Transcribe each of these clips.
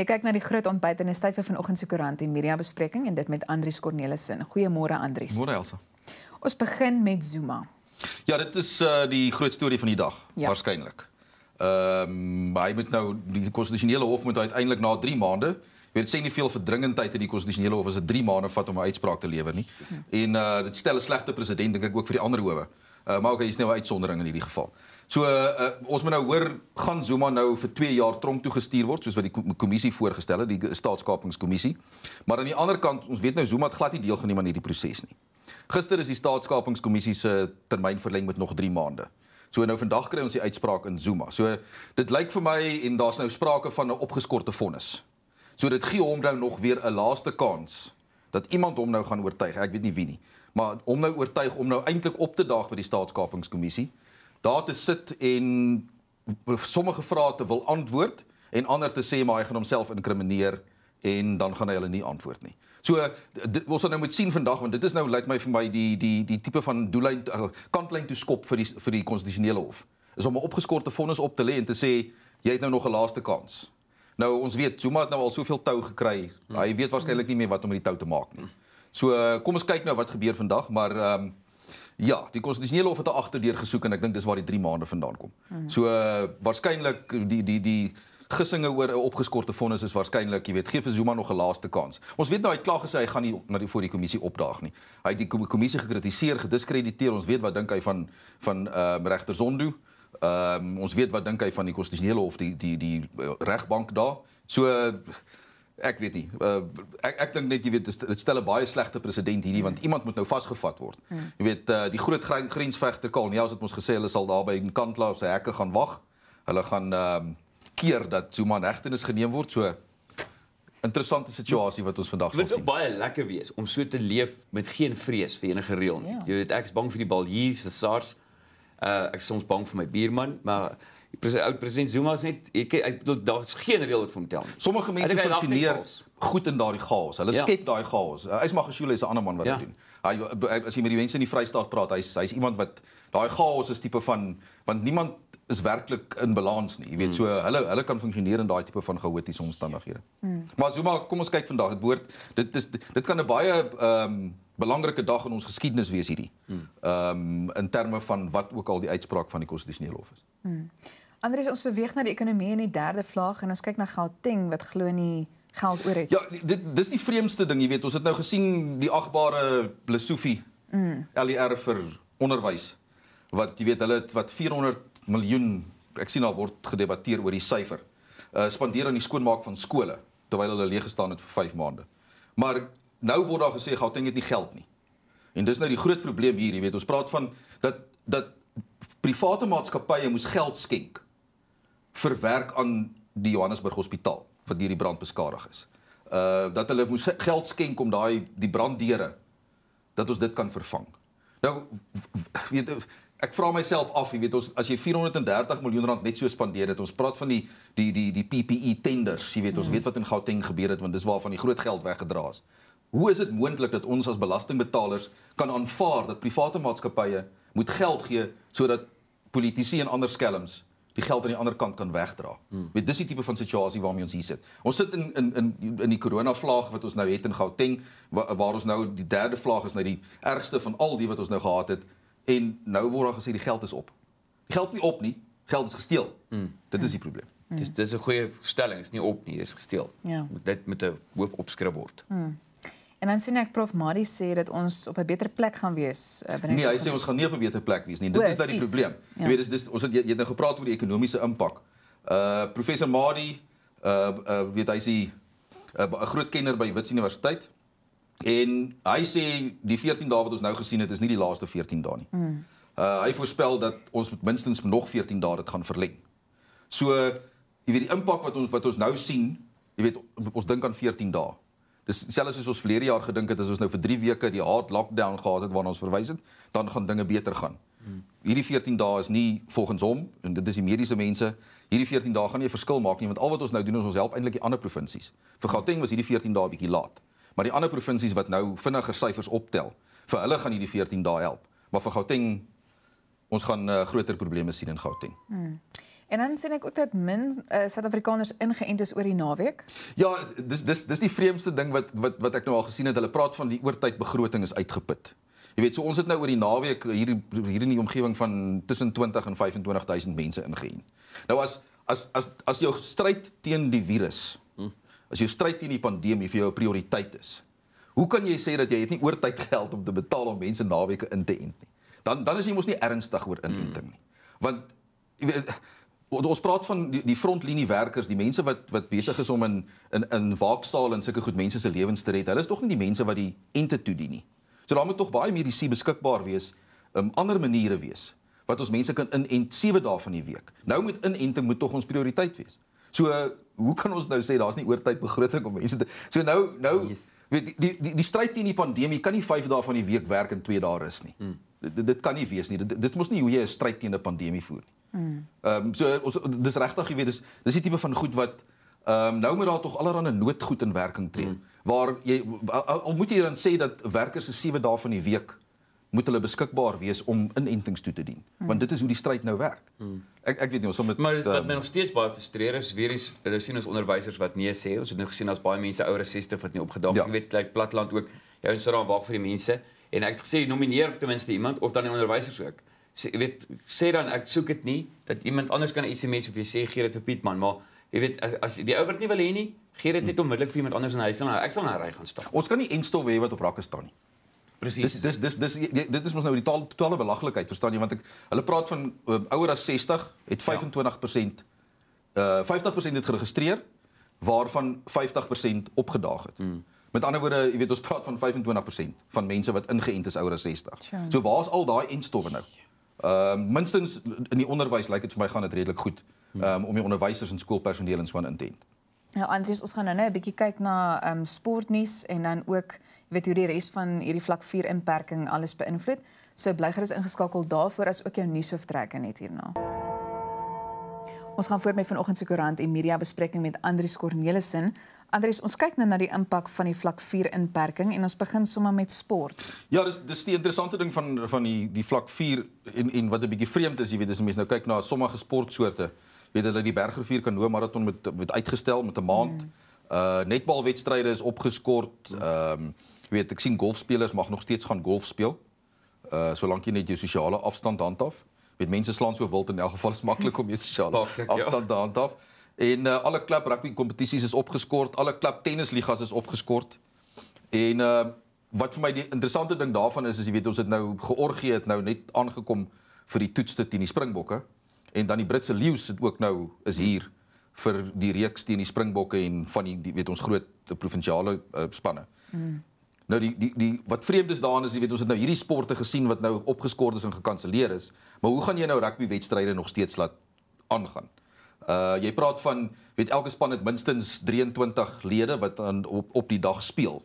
Ek kyk na die groot ontbyt in die stywe vanoggend se koerant en media bespreking en dit met Andrius Cornelissen. Goeiemôre Andrius. Môre Elsa. Ons begin met Zuma. Ja, dit is uh, die groot storie van die dag ja. waarskynlik. Ehm um, hy moet nou die konstitusionele hof moet uiteindelik na 3 maande Dit sê nie veel verdringendheid in die konstitusionele hof as dit 3 maande vat om 'n uitspraak te lewer nie. Hmm. En uh dit stel 'n slegte presedent dink ek ook vir die ander howe uh, maar okay, hy's nou 'n uitsondering in hierdie geval. So uh, ons moet nou hoor gaan Zuma nou vir 2 jaar tronk toe gestuur word soos wat die kommissie voorgestel het, die staatskapingskommissie. Maar aan die ander kant, ons weet nou Zuma het glad nie deelgeneem aan hierdie proses nie. Gister is die staatskapingskommissie se termyn verleng met nog 3 maande. So nou vandag kry ons die uitspraak in Zuma. So dit lyk vir my en daar's nou sprake van 'n opgeskorte vonnis. So dit gee hom nou nog weer 'n laaste kans dat iemand hom nou gaan oortuig. Ek weet nie wie nie maar om nou oortuig om nou eintlik op te daag by die staatskapingskommissie daar te sit en sommige vrae te wil antwoord en ander te sê maar hy gaan homself inkrimineer en dan gaan hy hulle nie antwoord nie. So ons sal nou moet sien vandag want dit is nou lyk my vir my die die die tipe van doellyn eh, kantlyn toe skop vir die vir die konstitusionele hof is om 'n opgeskorte vonnis op te lê en te sê jy het nou nog 'n laaste kans. Nou ons weet Zuma het nou al soveel tou gekry. Hmm. Hy weet waarskynlik nie meer wat om met die tou te maak nie. Hmm. So eh, kom ons kyk nou wat gebeur vandag, maar ehm um, ja, die konstitusionele hof het agterdeur gesoek en ek dink dis waar die 3 maande vandaan kom. Mhm. So uh, waarskynlik die die die gissinge oor 'n opgeskorte vonnis is waarskynlik, jy weet, gee vir Zuma nog 'n laaste kans. Ons weet nou hy het klaar gesê hy gaan nie na die voor die kommissie opdaag nie. Hy het die kommissie gekritiseer, gediskrediteer. Ons weet wat dink hy van van ehm um, regter Zondo. Ehm um, ons weet wat dink hy van die konstitusionele hof, die die die, die eh, regbank daar. So uh, Ek weet nie. Uh, ek ek dink net jy weet dit stel 'n baie slegte presedent hierdie want iemand moet nou vasgevat word. Hmm. Jy weet uh, die groot grensvegter Karl, nie ons het ons gesê hulle sal daar by in Kantla op sy hekke gaan wag. Hulle gaan ehm uh, keer dat Zuma in hegtenis geneem word. So interessante situasie wat ons vandag sal sien. Dit baie lekker wees om so te leef met geen vrees vir enige reël nie. Ja. Jy weet ek is bang vir die bal hier vir SARS. Uh, ek is soms bang vir my buurman, maar oud president Zuma is net ek daar's geen reël wat vir hom tel nie. Sommige mense funksioneer goed in daardie chaos. Hulle ja. skep daai chaos. Ysmag eh, Ashule is 'n ander man wat ja. dit doen. Hy as jy met die mense in die Vrystaat praat, hy's hy's iemand wat daai chaos is tipe van want niemand is werklik in balans nie. Jy weet so mm. hulle hulle kan funksioneer in daai tipe van chaotiese omstandighede. Hmm. Maar Zuma, kom ons kyk vandag. Dit behoort dit is dit kan 'n baie ehm um, belangrike dag in ons geskiedenis wees hierdie. Mm. Ehm um, in terme van wat ook al die uitspraak van die konstitusionele hof is. Hmm. Andries, ons beweeg na die ekonomie in die derde vlaag en ons kyk na Gauteng wat glo nie geld oor het. Ja, dit dis die vreemdste ding, jy weet, ons het nou gesien die agbare Lesofie. Mm. LER vir onderwys wat jy weet hulle het wat 400 miljoen ek sien al word gedebatteer oor die syfer. Uh eh, spandeer aan die skoonmaak van skole terwyl hulle leeg gestaan het vir 5 maande. Maar nou word daar gesê Gauteng het nie geld nie. En dis nou die groot probleem hier, jy weet, ons praat van dat dat private maatskappye moes geld skenk vir werk aan die Johannesburg Hospitaal wat deur die brand beskadig is. Uh dat hulle moes geld skenk om daai die branddeure dat ons dit kan vervang. Nou weet ek vra myself af, jy weet ons as jy 430 miljoen rand net so spandeer het, ons praat van die die die die PPE tenders, jy weet ons mhm. weet wat in Gauteng gebeur het want dis waar van die groot geld weggedra is. Hoe is dit moontlik dat ons as belastingbetalers kan aanvaar dat private maatskappye moet geld gee sodat politici en ander skelms die geld aan die ander kant kan wegdra. Met hmm. dis die tipe van situasie waarmee ons hier sit. Ons sit in in in in die corona vlaag wat ons nou het in Gauteng waar, waar ons nou die derde vlaag is nou die ergste van al die wat ons nou gehad het en nou word daar gesê die geld is op. Die geld nie op nie, geld is gesteel. Hmm. Dit is die probleem. Hmm. Dis dis 'n goeie stelling, is nie op nie, is gesteel. Ja. Dit moet 'n hoof opskrif word. Hmm. En dan sien ek prof Mari sê dat ons op 'n beter plek gaan wees uh, binne Nee, hy sê ons gaan nie op 'n beter plek wees nie. Dit o, is daai probleem. Ja. Jy weet dis, dis ons het jy het nou gepraat oor die ekonomiese impak. Uh professor Mari uh, uh weet hy sê uh, 'n groot kenner by Wits Universiteit en hy sê die 14 dae wat ons nou gesien het is nie die laaste 14 dae nie. Mm. Uh hy voorspel dat ons met minstens nog 14 dae dit gaan verleng. So jy weet die impak wat ons wat ons nou sien, jy weet ons dink aan 14 dae dis selfs as ons verlede jaar gedink het as ons nou vir 3 weke die hard lockdown gehad het waarna ons verwys het, dan gaan dinge beter gaan. Hierdie 14 dae is nie volgens hom en dit is die mediese mense, hierdie 14 dae gaan nie 'n verskil maak nie want al wat ons nou doen is ons help eintlik die ander provinsies. Vir Gauteng was hierdie 14 dae bietjie laat, maar die ander provinsies wat nou vinniger syfers optel, vir hulle gaan hierdie 14 dae help. Maar vir Gauteng ons gaan uh, groter probleme sien in Gauteng. Hmm. En dan sien ek ook dat min eh, Suid-Afrikaners uh, ingeënt is oor die naweek. Ja, dis dis dis die vreemdste ding wat wat wat ek nou al gesien het. Hulle praat van die oortyd begroting is uitgeput. Jy weet, so ons het nou oor die naweek hier hier in die omgewing van tussen 20 en 25000 mense ingeënt. Nou as as as as jou stryd teen die virus, as jou stryd teen die pandemie vir jou 'n prioriteit is, hoe kan jy sê dat jy het nie oortyd geld om te betaal om mense naweke in te ent nie? Dan dan is jy mos nie ernstig oor inenting nie. Want jy weet ons praat van die, die frontlinie werkers, die mense wat wat besig is om in in in waakstaal en sulke goed mense se lewens te red. Hulle is tog nie die mense wat die ente toe dien nie. So daar moet tog baie meer die see beskikbaar wees, um, ander maniere wees wat ons mense kan inent 7 dae van die week. Nou moet inenting moet tog ons prioriteit wees. So uh, hoe kan ons nou sê daar's nie oortyd begroting om mense te So nou nou weet die die die, die stryd teen die pandemie kan nie 5 dae van die week werk en 2 dae rus nie. Hmm. Dit, dit kan nie wees nie. Dit, dit, dit mos nie hoe jy 'n stryd teen 'n pandemie voer nie. Ehm mm. um, so ons dis regtig jy weet dis dis die tipe van goed wat ehm um, nou moet daar tog allerlei noodgoed in werking tree mm. waar jy al, al moet jy dan sê dat werkers se 7 dae van die week moet hulle beskikbaar wees om inentings toe te dien mm. want dit is hoe die stryd nou werk. Mm. Ek ek weet nie ons om met Maar dit um, ehm, my nog steeds baie frustreer is weer eens hulle sien ons onderwysers wat nee sê ons het nou gesien daar's baie mense ouer as 60 wat nie opgedag ja. het ja. jy weet like platland ook jou ja, ons sit daar en wag vir die mense en ek het gesê nomineer ten minste iemand of dan die onderwysers ook sê weet sê dan ek soek dit nie dat iemand anders kan 'n SMS of jy sê gee dit vir Piet man, maar jy weet as die ou word nie wil hê nie, gee dit net onmiddellik vir iemand anders in huis nou. Ek sal nou ry gaan stap. Ons kan nie enstel hê wat op rakke staan nie. Presies. Dis dis dis dis dit is mos nou die totale belaglikheid, verstaan jy, want ek hulle praat van uh, ouer as 60 het 25% ja. uh eh, 50% het geregistreer waarvan 50% opgedaag het. Mm. Met ander woorde, jy weet ons praat van 25% van mense wat ingeënt is ouer as 60. Tjern. So waar's al daai enstowwe nou? Tjern. Ehm uh, minstens in die onderwys lyk dit vir my gaan dit redelik goed um, om die onderwysers en skoolpersoneel in swaan in te dien. Nou ja, Andrius, ons gaan nou net nou 'n bietjie kyk na ehm um, sportnuus en dan ook jy weet hoe die res van hierdie vlak 4 inperking alles beïnvloed. So bly gerus ingeskakel daarvoor as ook jou nuus hoof trek en net hierna. Nou. Ons gaan voort met vanoggend se koerant en media bespreking met Andrius Cornelissen. Andrius, ons kyk nou na die impak van die vlak 4 inperking en ons begin sommer met sport. Ja, dis dis die interessante ding van van die die vlak 4 en en wat 'n bietjie vreemd is, jy weet, as mense nou kyk na sommige sportsoorte, weet hulle die bergrivier kanoe maraton met met uitgestel met 'n maand. Hmm. Uh netbalwedstryde is opgeskort. Ehm um, jy weet, ek sien golfspelers mag nog steeds gaan golf speel. Uh solank jy net jou sosiale afstand handhaaf weet mense slaan so wild in elk geval is maklik om jou sosiale ja. afstand daan te af. En uh, alle klub rugby kompetisies is opgeskort, alle klub tennisligas is opgeskort. En uh, wat vir my die interessante ding daarvan is is jy weet ons het nou georgie het nou net aangekom vir die toetste teen die Springbokke en dan die Britse leeu's sit ook nou is hier vir die reeks teen die Springbokke en van die, die weet ons groot provinsiale uh, spanne. Mm. Nou die die die wat vreemd is daarin is jy weet ons het nou hierdie sporte gesien wat nou opgeskort is en gekanselleer is. Maar hoe gaan jy nou rugby wedstryde nog steeds laat aangaan? Uh jy praat van weet elke span het minstens 23 lede wat aan op op die dag speel.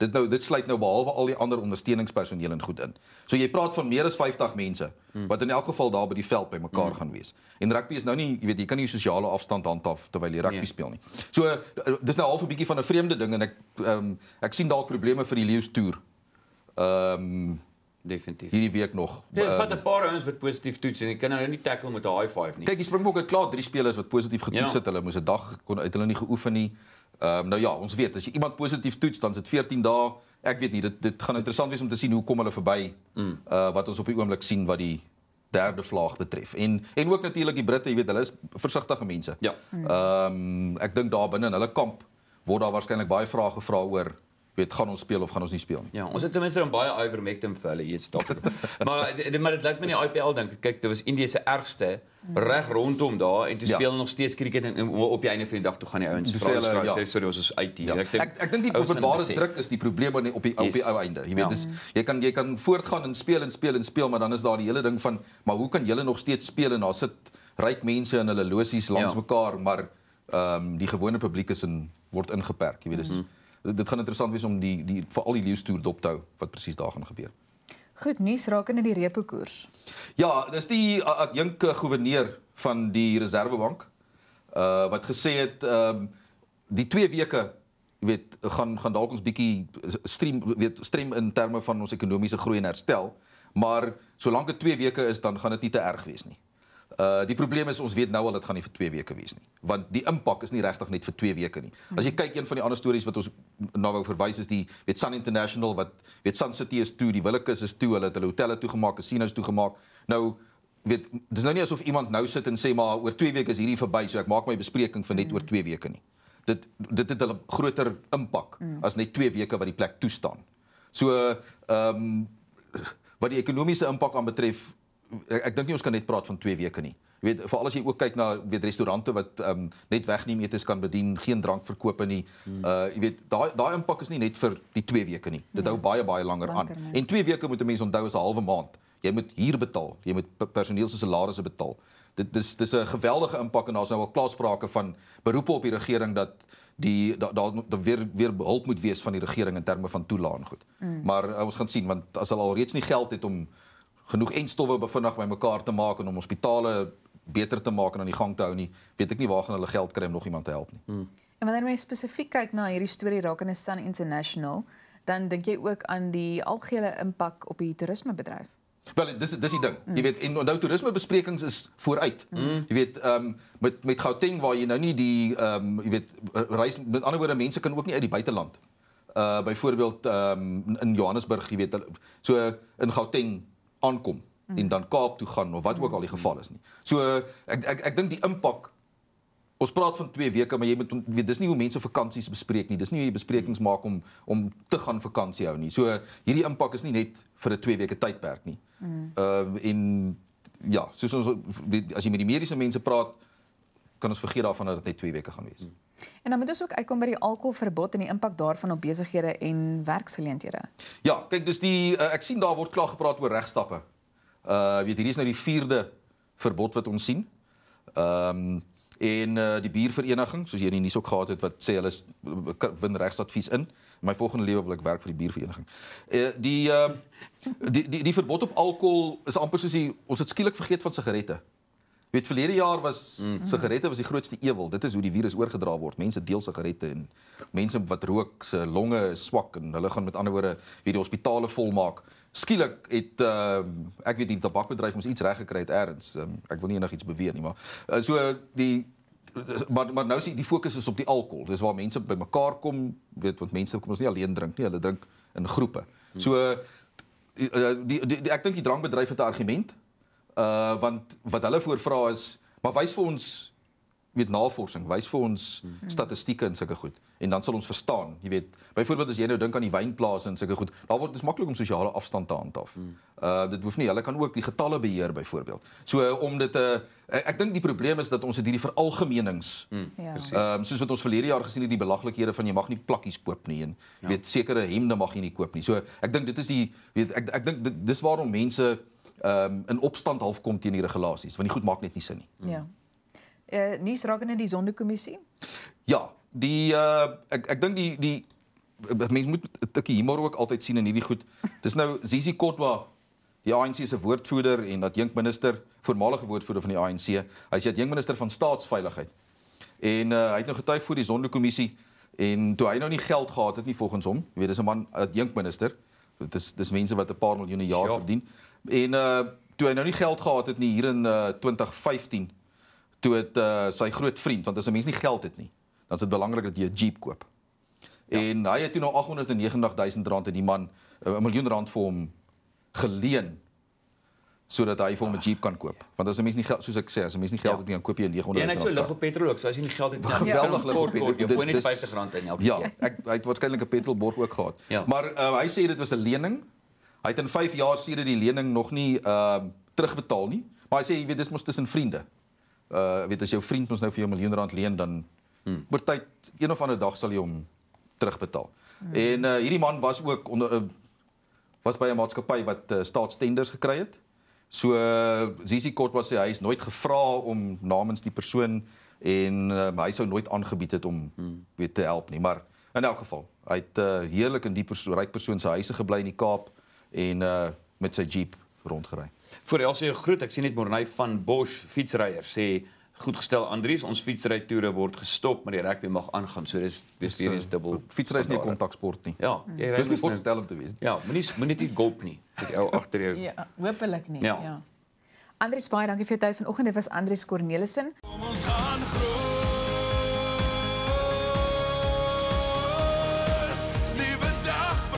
Dit nou dit sluit nou behalwe al die ander ondersteuningspersoneel en goed in. So jy praat van meer as 50 mense wat in elk geval daar by die veld bymekaar mm. gaan wees. En rugby is nou nie, jy weet, jy kan nie sosiale afstand handhaaf terwyl jy rugby nee. speel nie. So eh, dis nou half 'n bietjie van 'n vreemde ding en ek ehm um, ek sien dalk probleme vir die Leeu toer. Ehm um, definitief. Hierdie week nog. Dis ehm, wat 'n paar ouens wat positief toets en jy kan nou nie tackle met 'n high five nie. Kyk, die Springbok het klaar drie spelers wat positief getoets ja. het. Hulle moes 'n dag kon uit hulle nie geoefen nie. Ehm um, nou ja, ons weet as jy iemand positief toets dan is dit 14 dae. Ek weet nie dit dit gaan interessant wees om te sien hoe kom hulle verby. Mm. Uh wat ons op die oomblik sien wat die derde vlaag betref. En en ook natuurlik die Britte, jy weet hulle is versigtige mense. Ja. Ehm mm. um, ek dink daar binne in hulle kamp word daar waarskynlik baie vrae gevra oor weet gaan ons speel of gaan ons nie speel nie. Ja, ons het ten minste dan baie Ivermectin vir hulle hier staan. maar eh, maar dit lyk my nie IPL dink kyk dit was Indië se ergste reg rondom daar en toe ja. speel ja. nog steeds cricket en, en op die einde van die dag toe gaan die ouens vra en ja. sê sorry ons is uit hier. Ja. Ek denk, ek, ek dink die openbare druk is die probleem op die op die, yes. op die einde. Jy weet ja. dis jy kan jy kan voortgaan en speel en speel en speel maar dan is daar die hele ding van maar hoe kan julle nog steeds speel en daar sit ryk mense in hulle losies langs ja. mekaar maar ehm um, die gewone publiek is in word ingeperk. Jy weet dis mm -hmm dit gaan interessant wees om die die vir al die leeustoer dop te hou wat presies daar gaan gebeur. Goed nuus rakende die repo koers. Ja, dis die adjunkte eh, goewerneur van die Reservebank uh wat gesê het ehm uh, die 2 weke weet gaan gaan dalk ons bietjie stream weet stream in terme van ons ekonomiese groei en herstel, maar solank dit 2 weke is dan gaan dit nie te erg wees nie. Uh die probleem is ons weet nou al dit gaan nie vir 2 weke wees nie want die impak is nie regtig net vir 2 weke nie. As jy kyk een van die ander stories wat ons na wou verwys is die weet Sun International wat weet Sun City is toe, die Willekeurs is toe, hulle het hulle hotelle toegemaak, casinos toegemaak. Nou weet dis nou nie asof iemand nou sit en sê maar oor 2 weke is hierdie verby so ek maak my bespreking vir net mm. oor 2 weke nie. Dit dit het 'n groter impak mm. as net 2 weke wat die plek toestaan. So ehm um, wat die ekonomiese impak aanbetref ek, ek dink nie ons kan net praat van 2 weke nie. Jy weet, veral as jy ook kyk na weet restaurante wat ehm um, net wegneem eet is kan bedien, geen drank verkoop nie. Hmm. Uh jy weet, daai daai impak is nie net vir die 2 weke nie. Dit hou nee, baie baie langer aan. Nee. En 2 weke moet 'n mens onthou is 'n halwe maand. Jy moet huur betaal, jy moet personeel se salarisse betaal. Dit dis dis 'n geweldige impak en daar's nou al klaarsprake van beroepe op die regering dat die daar da, da weer weer hulp moet wees van die regering in terme van toelaan goed. Mm. Maar uh, ons gaan sien want as hulle al reeds nie geld het om genoeg enstowwe vinnig bymekaar te maak en om hospitale beter te maak en aan die gang te hou nie, weet ek nie waar gaan hulle geld kry om nog iemand te help nie. Hmm. En wanneer mens spesifiek kyk na hierdie storie rakende Sun International, dan dink jy ook aan die algehele impak op die toerismebedryf. Wel dis dis die ding. Mm. Jy hmm. weet en onthou toerisme besprekings is vooruit. Mm. Jy weet ehm um, met met Gauteng waar jy nou nie die ehm um, jy weet reis met ander woorde mense kan ook nie uit die buiteland. Uh byvoorbeeld ehm um, in Johannesburg, jy weet so in Gauteng aankom mm. en dan Kaap toe gaan of wat ook al die geval is nie. So ek ek ek dink die impak ons praat van 2 weke maar jy moet weet dis nie hoe mense vakansies bespreek nie. Dis nie hoe jy besprekings maak om om te gaan vakansie hou nie. So hierdie impak is nie net vir 'n 2 weke tydperk nie. Mm. Ehm mm. uh, en ja, soos ons as jy met die mediese mense praat, kan ons vergeet daarvan dat dit net 2 weke gaan wees. En dan moet ons ook uitkom by die alkoholverbod en die impak daarvan op besighede en werksgeleenthede. Ja, kyk dis die uh, ek sien daar word klaar gepraat oor regstappe. Uh weet hierdie is nou die 4de verbod wat ons sien. Ehm um, en uh, die biervereniging soos hier in die nuus ook gehad het wat sê hulle win regsadvies in my volgende lewe wil ek werk vir die biervereniging. Uh, die, uh, die die die verbod op alkohol is amper soos die, ons het skielik vergeet van sigarette. Uh weet verlede jaar was mm. sigarette was die grootste ewel. Dit is hoe die virus oorgedra word. Mense deel sigarette en mense wat rook se longe is swak en hulle gaan met ander woorde weer die hospitale volmaak. Skielik het uh, ek weet die tabakbedryf ons iets reg gekry het eers. Um, ehm, ek wil nie enigiets beweer nie, maar uh, so die maar maar nou sien die fokus is op die alkohol. Dis waar mense bymekaar kom, weet want mense kom ons nie alleen drink nie, hulle drink in groepe. So die, eh, die, die, die ek dink die drankbedryf het 'n argument. Uh want wat hulle voorvra is, maar wys vir ons met navorsing, wys vir ons hmm. statistieke en sulke goed en dan sal ons verstaan, jy weet, byvoorbeeld as jy nou dink aan die wynplase en sulke goed, daar word dit maklik om sosiale afstand te handhaaf. Hmm. Uh dit hoef nie hulle kan ook die getalle beheer byvoorbeeld. So om dit 'n uh, ek dink die probleem is dat ons het hierdie veralgemenings. Hmm. Ja. Ehm um, soos wat ons verlede jaar gesien het die belaglikhede van jy mag nie plakkies koop nie en jy ja. weet sekere hemde mag jy nie koop nie. So ek dink dit is die weet ek ek dink dis waarom mense um, in opstand half kom teen die regulasies want die goed maak net nie sin nie. Ja. Eh uh, nuus rakende die sondekommissie? Ja, die eh uh, ek ek dink die die mens moet 'n tikkie humor ook altyd sien in hierdie goed. Dis nou Zizi Kotwa Die ANC se woordvoerder en dat jink minister, voormalige woordvoerder van die ANC, hy's dit jink minister van staatsveiligheid. En uh, hy het nou getuig voor die sondekommissie en toe hy nou nie geld gehad het nie volgens hom, jy weet dis 'n man, 'n jink minister. Dit is dis mense wat 'n paar miljoene jaar ja. verdien. En uh toe hy nou nie geld gehad het nie hier in uh eh, 2015 toe het uh sy groot vriend want as 'n mens nie geld het nie, dan is dit belangrik dat jy 'n Jeep koop. Ja. En hy het toe nou 890000 rand aan die man 'n miljoen rand vir hom geleen sodat hy vir hom 'n Jeep kan koop. Want as 'n mens nie geld soos ek sê, as 'n mens nie geld ja. het nie, dan koop jy 'n 900. Ja, en hy sou lig op petrol ook, so as jy nie geld het nie. Geweldig lig op petrol. Jy kon net R50 in elke ja, keer. Ja, ek hy het waarskynlik 'n petrolborg ook gehad. Maar uh, hy sê dit was 'n lening. Hy het in 5 jaar sedert die lening nog nie ehm uh, terugbetaal nie. Maar hy sê jy weet dis mos tussen vriende. Uh weet as jou vriend mos nou vir jou miljoen rand leen dan hmm. oor tyd een of ander dag sal jy hom terugbetaal. Hmm. En uh hierdie man was ook onder uh, was by 'n maatskappy wat uh, staatstenders gekry het. So uh, Zisi Kort was sy hy is nooit gevra om namens die persoon en um, hy sou nooit aangebied het om hmm. weet te help nie, maar in elk geval, hy het uh, heerlik in die perso ryk persoon se huise gebly in die Kaap en uh met sy jeep rondgery. Vir Elsie 'n groet. Ek sien net Morney van Bosch fietsryer sê goed gestel Andrius, ons fietsry toere word gestop, maar die rugby mag aangaan. So dis dis weer eens uh, dubbel. Fietsry is nie kontaksport nie. Ja, jy ry net om te stel om te wees. Ja, moenie moenie dit gulp nie. Dit ou agter jou. Ja, hopelik nie. Ja. ja. Andrius baie dankie vir jou tyd vanoggend. Dit was Andrius Cornelissen. Kom ons gaan groet.